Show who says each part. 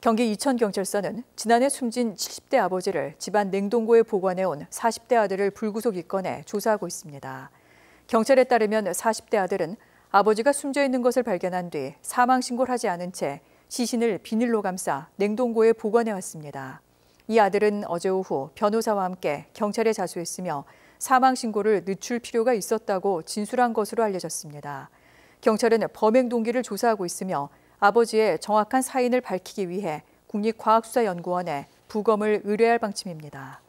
Speaker 1: 경기 이천경찰서는 지난해 숨진 70대 아버지를 집안 냉동고에 보관해온 40대 아들을 불구속 입건해 조사하고 있습니다. 경찰에 따르면 40대 아들은 아버지가 숨져 있는 것을 발견한 뒤 사망 신고를 하지 않은 채 시신을 비닐로 감싸 냉동고에 보관해 왔습니다. 이 아들은 어제 오후 변호사와 함께 경찰에 자수했으며 사망 신고를 늦출 필요가 있었다고 진술한 것으로 알려졌습니다. 경찰은 범행 동기를 조사하고 있으며 아버지의 정확한 사인을 밝히기 위해 국립과학수사연구원에 부검을 의뢰할 방침입니다.